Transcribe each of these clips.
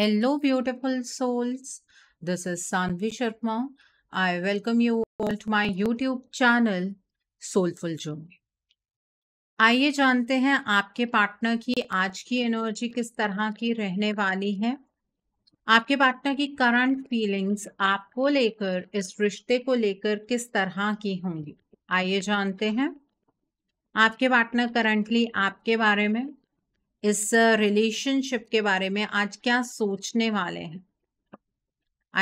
Hello, beautiful souls. This is Sanvi Sharma. I welcome you all to my YouTube channel Soulful Journey. आइए जानते हैं आपके partner की आज की एनर्जी किस तरह की रहने वाली है आपके पार्टनर की करंट फीलिंग्स आपको लेकर इस रिश्ते को लेकर किस तरह की होंगी आइए जानते हैं आपके पार्टनर करंटली आपके बारे में इस रिलेशनशिप के बारे में आज क्या सोचने वाले हैं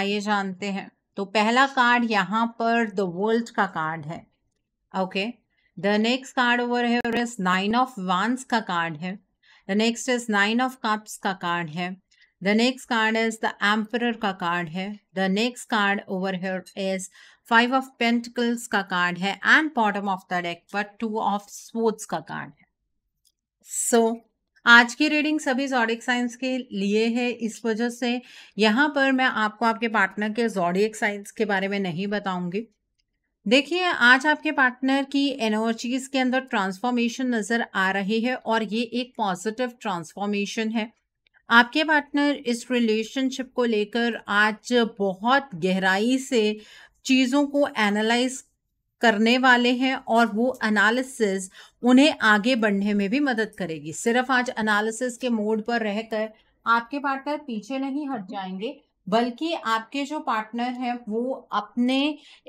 आइए जानते हैं तो पहला कार्ड यहाँ पर द वर्ल्ड का कार्ड है okay the next card over है और इस नाइन ऑफ वांस का कार्ड है the next is nine of cups का कार्ड है the next card is the emperor का कार्ड है the next card over here is five of pentacles का कार्ड है and bottom of the deck पर two of swords का card है so so, आज की रीडिंग सभी जॉडिक साइंस के लिए है इस वजह से यहाँ पर मैं आपको आपके पार्टनर के जॉडिक साइंस के बारे में नहीं बताऊंगी देखिए आज आपके पार्टनर की एनर्जीज के अंदर ट्रांसफॉर्मेशन नज़र आ रही है और ये एक पॉजिटिव ट्रांसफॉर्मेशन है आपके पार्टनर इस रिलेशनशिप को लेकर आज बहुत गहराई से चीज़ों को एनालाइज करने वाले हैं और वो एनालिसिस उन्हें आगे बढ़ने में भी मदद करेगी सिर्फ आज एनालिसिस के मोड पर रहकर आपके पार्टनर पीछे नहीं हट जाएंगे बल्कि आपके जो पार्टनर हैं वो अपने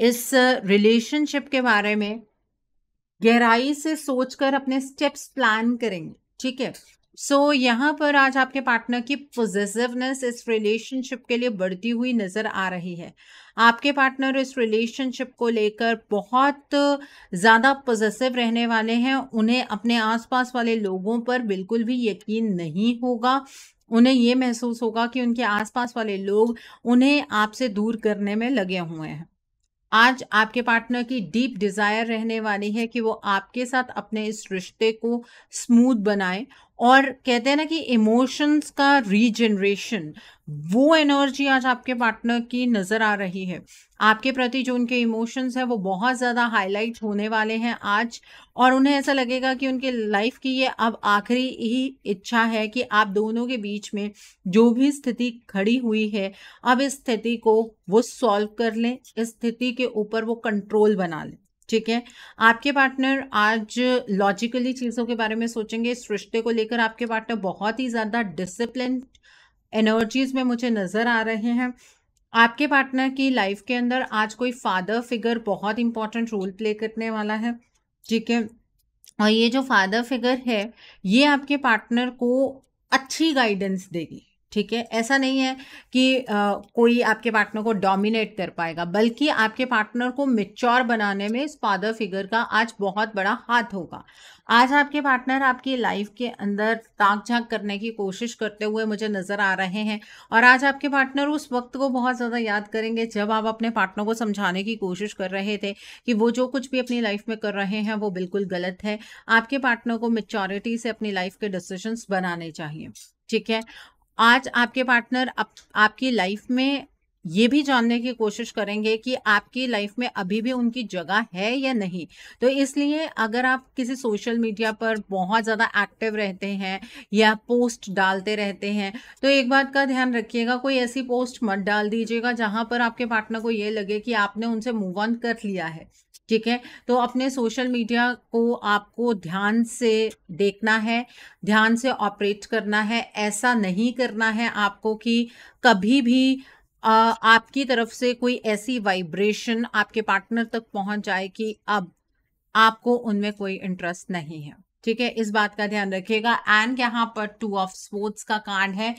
इस रिलेशनशिप के बारे में गहराई से सोचकर अपने स्टेप्स प्लान करेंगे ठीक है सो so, यहाँ पर आज आपके पार्टनर की पोजेसिवनेस इस रिलेशनशिप के लिए बढ़ती हुई नज़र आ रही है आपके पार्टनर इस रिलेशनशिप को लेकर बहुत ज़्यादा पोजेसिव रहने वाले हैं उन्हें अपने आसपास वाले लोगों पर बिल्कुल भी यकीन नहीं होगा उन्हें ये महसूस होगा कि उनके आसपास वाले लोग उन्हें आपसे दूर करने में लगे हुए हैं आज आपके पार्टनर की डीप डिज़ायर रहने वाली है कि वो आपके साथ अपने इस रिश्ते को स्मूथ बनाए और कहते हैं ना कि इमोशंस का रीजनरेशन वो एनर्जी आज आपके पार्टनर की नज़र आ रही है आपके प्रति जो उनके इमोशंस हैं वो बहुत ज़्यादा हाईलाइट होने वाले हैं आज और उन्हें ऐसा लगेगा कि उनके लाइफ की ये अब आखिरी ही इच्छा है कि आप दोनों के बीच में जो भी स्थिति खड़ी हुई है अब इस स्थिति को वो सॉल्व कर लें इस स्थिति के ऊपर वो कंट्रोल बना लें ठीक है आपके पार्टनर आज लॉजिकली चीज़ों के बारे में सोचेंगे इस रिश्ते को लेकर आपके पार्टनर बहुत ही ज़्यादा डिसिप्लिन एनर्जीज में मुझे नज़र आ रहे हैं आपके पार्टनर की लाइफ के अंदर आज कोई फादर फिगर बहुत इंपॉर्टेंट रोल प्ले करने वाला है ठीक है और ये जो फादर फिगर है ये आपके पार्टनर को अच्छी गाइडेंस देगी ठीक है ऐसा नहीं है कि आ, कोई आपके पार्टनर को डोमिनेट कर पाएगा बल्कि आपके पार्टनर को मेच्योर बनाने में इस फादर फिगर का आज बहुत बड़ा हाथ होगा आज आपके पार्टनर आपकी लाइफ के अंदर ताक झाँक करने की कोशिश करते हुए मुझे नज़र आ रहे हैं और आज आपके पार्टनर उस वक्त को बहुत ज़्यादा याद करेंगे जब आप अपने पार्टनर को समझाने की कोशिश कर रहे थे कि वो जो कुछ भी अपनी लाइफ में कर रहे हैं वो बिल्कुल गलत है आपके पार्टनर को मेच्योरिटी से अपनी लाइफ के डिसीजन बनाने चाहिए ठीक है आज आपके पार्टनर आप, आपकी लाइफ में ये भी जानने की कोशिश करेंगे कि आपकी लाइफ में अभी भी उनकी जगह है या नहीं तो इसलिए अगर आप किसी सोशल मीडिया पर बहुत ज़्यादा एक्टिव रहते हैं या पोस्ट डालते रहते हैं तो एक बात का ध्यान रखिएगा कोई ऐसी पोस्ट मत डाल दीजिएगा जहाँ पर आपके पार्टनर को ये लगे कि आपने उनसे मूव ऑन कर लिया है ठीक है तो अपने सोशल मीडिया को आपको ध्यान से देखना है ध्यान से ऑपरेट करना है ऐसा नहीं करना है आपको कि कभी भी आ, आपकी तरफ से कोई ऐसी वाइब्रेशन आपके पार्टनर तक पहुंच जाए कि अब आपको उनमें कोई इंटरेस्ट नहीं है ठीक है इस बात का ध्यान रखिएगा एंड यहाँ पर टू ऑफ स्पोर्ट्स का कांड है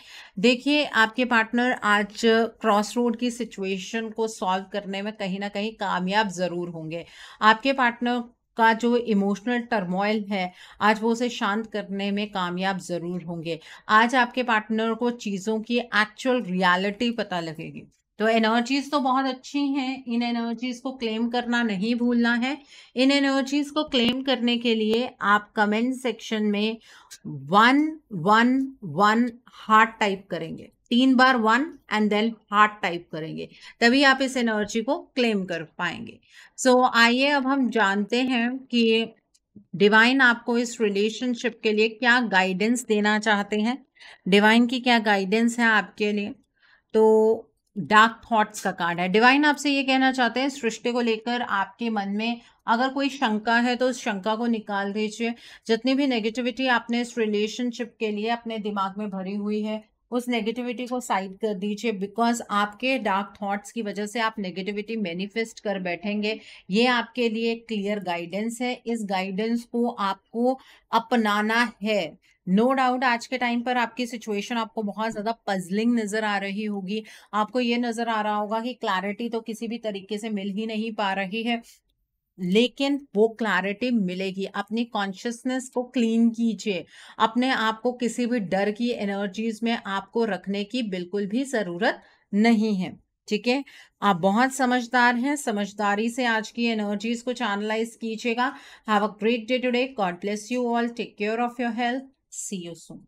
देखिए आपके पार्टनर आज क्रॉस रोड की सिचुएशन को सॉल्व करने में कहीं ना कहीं कामयाब ज़रूर होंगे आपके पार्टनर का जो इमोशनल टर्मोइल है आज वो उसे शांत करने में कामयाब ज़रूर होंगे आज आपके पार्टनर को चीज़ों की एक्चुअल रियलिटी पता लगेगी तो एनर्जीज तो बहुत अच्छी हैं इन एनर्जीज को क्लेम करना नहीं भूलना है इन एनर्जीज को क्लेम करने के लिए आप कमेंट सेक्शन में one one one heart type करेंगे तीन बार one and then heart type करेंगे तभी आप इस एनर्जी को क्लेम कर पाएंगे सो so, आइए अब हम जानते हैं कि डिवाइन आपको इस रिलेशनशिप के लिए क्या गाइडेंस देना चाहते हैं डिवाइन की क्या गाइडेंस है आपके लिए तो डार्क थॉट्स का कार्ड है डिवाइन आपसे ये कहना चाहते हैं सृष्टि को लेकर आपके मन में अगर कोई शंका है तो उस शंका को निकाल दीजिए जितनी भी नेगेटिविटी आपने इस रिलेशनशिप के लिए अपने दिमाग में भरी हुई है उस नेगेटिविटी को साइड कर दीजिए बिकॉज आपके डार्क थॉट्स की वजह से आप नेगेटिविटी मैनिफेस्ट कर बैठेंगे ये आपके लिए क्लियर गाइडेंस है इस गाइडेंस को आपको अपनाना है नो no डाउट आज के टाइम पर आपकी सिचुएशन आपको बहुत ज़्यादा पजलिंग नज़र आ रही होगी आपको ये नज़र आ रहा होगा कि क्लैरिटी तो किसी भी तरीके से मिल ही नहीं पा रही है लेकिन वो क्लैरिटी मिलेगी अपनी कॉन्शियसनेस को क्लीन कीजिए अपने आप को किसी भी डर की एनर्जीज में आपको रखने की बिल्कुल भी ज़रूरत नहीं है ठीक है आप बहुत समझदार हैं समझदारी से आज की एनर्जीज को चैनलाइज कीजिएगा have a great day today God bless you all take care of your health See you soon.